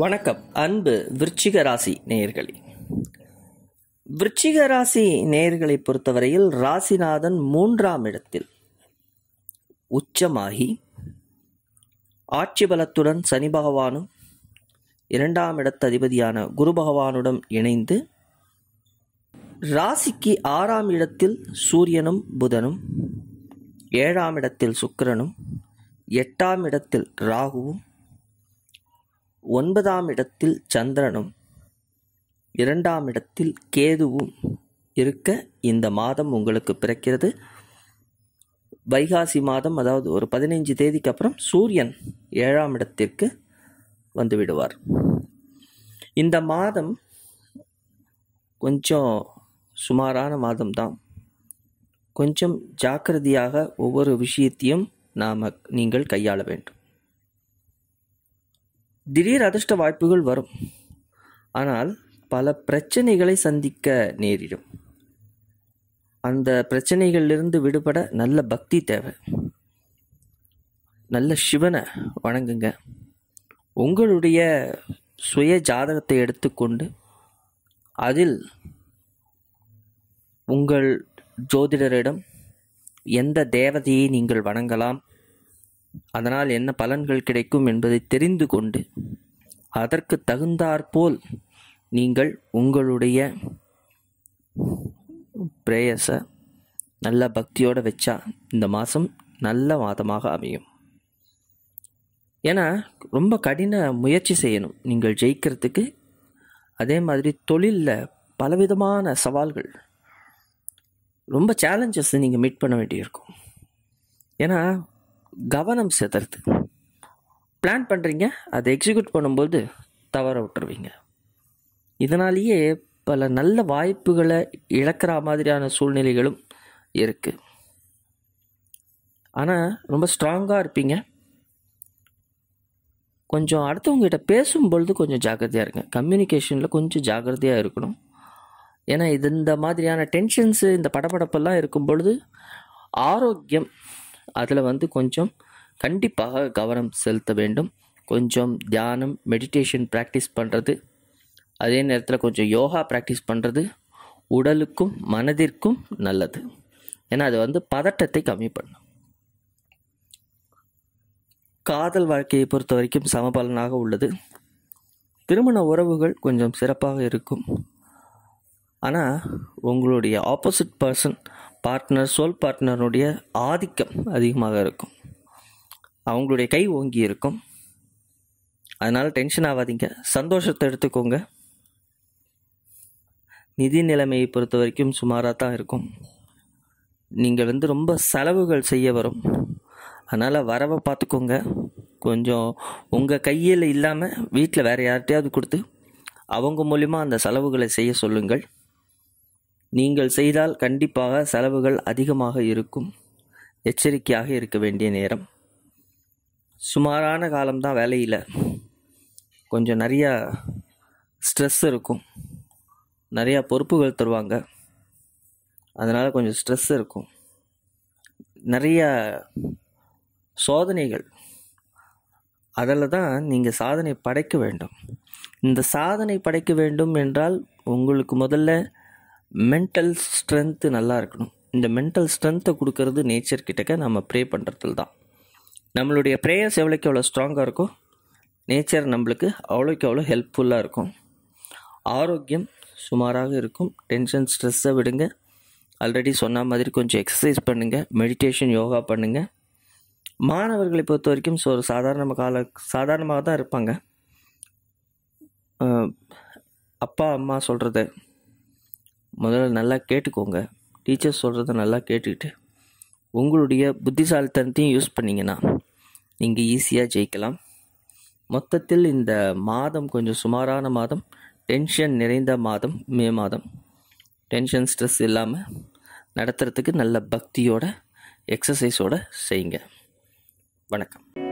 வணக்கம் அன்பு விருச்சிக ராசி நேயர்களே விருச்சிக ராசி நேயர்களை பொறுத்தவரையில் ராசிநாதன் மூன்றாம் இடத்தில் உச்சமாகி ஆட்சி பலத்துடன் சனி பகவானும் இரண்டாம் இடத்து அதிபதியான குரு பகவானுடன் இணைந்து ராசிக்கு ஆறாம் இடத்தில் சூரியனும் புதனும் ஏழாம் இடத்தில் சுக்கிரனும் எட்டாம் இடத்தில் ராகுவும் ஒன்பதாம் இடத்தில் சந்திரனும் இரண்டாம் இடத்தில் கேதுவும் இருக்க இந்த மாதம் உங்களுக்கு பிறக்கிறது வைகாசி மாதம் அதாவது ஒரு பதினைஞ்சு தேதிக்கு அப்புறம் சூரியன் ஏழாம் இடத்திற்கு வந்து விடுவார் இந்த மாதம் கொஞ்சம் சுமாரான மாதம்தான் கொஞ்சம் ஜாக்கிரதையாக ஒவ்வொரு விஷயத்தையும் நாம் நீங்கள் கையாள வேண்டும் திடீர் அதிர்ஷ்ட வாய்ப்புகள் வரும் ஆனால் பல பிரச்சனைகளை சந்திக்க நேரிடும் அந்த பிரச்சனைகளிலிருந்து விடுபட நல்ல பக்தி தேவை நல்ல சிவனை வணங்குங்க உங்களுடைய சுய ஜாதகத்தை எடுத்துக்கொண்டு அதில் உங்கள் ஜோதிடரிடம் எந்த தேவதையை நீங்கள் வணங்கலாம் அதனால் என்ன பலன்கள் கிடைக்கும் என்பதை தெரிந்து கொண்டு அதற்கு தகுந்தாற்போல் நீங்கள் உங்களுடைய பிரேயஸை நல்ல பக்தியோடு வச்சா இந்த மாதம் நல்ல மாதமாக அமையும் ஏன்னா ரொம்ப கடின முயற்சி செய்யணும் நீங்கள் ஜெயிக்கிறதுக்கு அதே மாதிரி தொழிலில் பலவிதமான சவால்கள் ரொம்ப சேலஞ்சஸ் நீங்கள் மீட் பண்ண வேண்டியிருக்கும் ஏன்னா கவனம் செதறது பிளான் பண்ணுறீங்க அதை எக்ஸிக்யூட் பண்ணும்போது தவற விட்டுருவீங்க இதனாலேயே பல நல்ல வாய்ப்புகளை இழக்கிற மாதிரியான சூழ்நிலைகளும் இருக்குது ஆனால் ரொம்ப ஸ்ட்ராங்காக இருப்பீங்க கொஞ்சம் அடுத்தவங்ககிட்ட பேசும்பொழுது கொஞ்சம் ஜாக்கிரதையாக இருங்க கம்யூனிகேஷனில் கொஞ்சம் ஜாக்கிரதையாக இருக்கணும் ஏன்னா இது இந்த மாதிரியான டென்ஷன்ஸு இந்த படபடப்பெல்லாம் இருக்கும் பொழுது ஆரோக்கியம் அதில் வந்து கொஞ்சம் கண்டிப்பாக கவனம் செலுத்த வேண்டும் கொஞ்சம் தியானம் மெடிடேஷன் ப்ராக்டிஸ் பண்ணுறது அதே நேரத்தில் கொஞ்சம் யோகா ப்ராக்டிஸ் பண்ணுறது உடலுக்கும் மனதிற்கும் நல்லது ஏன்னா அது வந்து பதட்டத்தை கம்மி பண்ணும் காதல் வாழ்க்கையை பொறுத்த வரைக்கும் சமபலனாக உள்ளது திருமண உறவுகள் கொஞ்சம் சிறப்பாக இருக்கும் ஆனால் உங்களுடைய ஆப்போசிட் பர்சன் பார்ட்னர் சோல் பார்ட்னருடைய ஆதிக்கம் அதிகமாக இருக்கும் அவங்களுடைய கை ஓங்கி இருக்கும் அதனால் டென்ஷன் ஆகாதீங்க சந்தோஷத்தை எடுத்துக்கோங்க நிதி நிலைமையை பொறுத்த வரைக்கும் சுமாராக தான் இருக்கும் நீங்கள் வந்து ரொம்ப செலவுகள் செய்ய வரும் அதனால் வரவை பார்த்துக்கோங்க கொஞ்சம் உங்கள் கையில் இல்லாமல் வீட்டில் வேறு யார்கிட்டையாவது கொடுத்து அவங்க மூலிமா அந்த செலவுகளை செய்ய சொல்லுங்கள் நீங்கள் செய்தால் கண்டிப்பாக செலவுகள் அதிகமாக இருக்கும் எச்சரிக்கையாக இருக்க வேண்டிய நேரம் சுமாரான காலம்தான் வேலையில் கொஞ்சம் நிறையா ஸ்ட்ரெஸ் இருக்கும் நிறையா பொறுப்புகள் தருவாங்க அதனால் கொஞ்சம் ஸ்ட்ரெஸ் இருக்கும் நிறையா சோதனைகள் அதில் தான் நீங்கள் சாதனை படைக்க வேண்டும் இந்த சாதனை படைக்க வேண்டும் என்றால் உங்களுக்கு முதல்ல மென்டல் ஸ்ட்ரென்த்து நல்லா இருக்கணும் இந்த மென்டல் ஸ்ட்ரென்த்தை கொடுக்கறது நேச்சர் கிட்டக்க நம்ம ப்ரே பண்ணுறதுல தான் நம்மளுடைய ப்ரேயர்ஸ் எவ்வளோக்கு எவ்வளோ ஸ்ட்ராங்காக இருக்கோ நேச்சர் நம்மளுக்கு அவ்வளோக்கு அவ்வளோ ஹெல்ப்ஃபுல்லாக இருக்கும் ஆரோக்கியம் சுமாராக இருக்கும் டென்ஷன் ஸ்ட்ரெஸ்ஸை விடுங்க ஆல்ரெடி சொன்ன மாதிரி கொஞ்சம் எக்ஸசைஸ் பண்ணுங்கள் மெடிடேஷன் யோகா பண்ணுங்கள் மாணவர்களை பொறுத்த வரைக்கும் ஸோ ஒரு சாதாரண கால சாதாரணமாக தான் இருப்பாங்க அப்பா அம்மா சொல்கிறது முதல்ல நல்லா கேட்டுக்கோங்க டீச்சர்ஸ் சொல்கிறத நல்லா கேட்டுக்கிட்டு உங்களுடைய புத்திசாலித்தனத்தையும் யூஸ் பண்ணிங்கன்னா நீங்கள் ஈஸியாக ஜெயிக்கலாம் மொத்தத்தில் இந்த மாதம் கொஞ்சம் சுமாரான மாதம் டென்ஷன் நிறைந்த மாதம் மே மாதம் டென்ஷன் ஸ்ட்ரெஸ் இல்லாமல் நடத்துறதுக்கு நல்ல பக்தியோட எக்ஸசைஸோடு செய்யுங்க வணக்கம்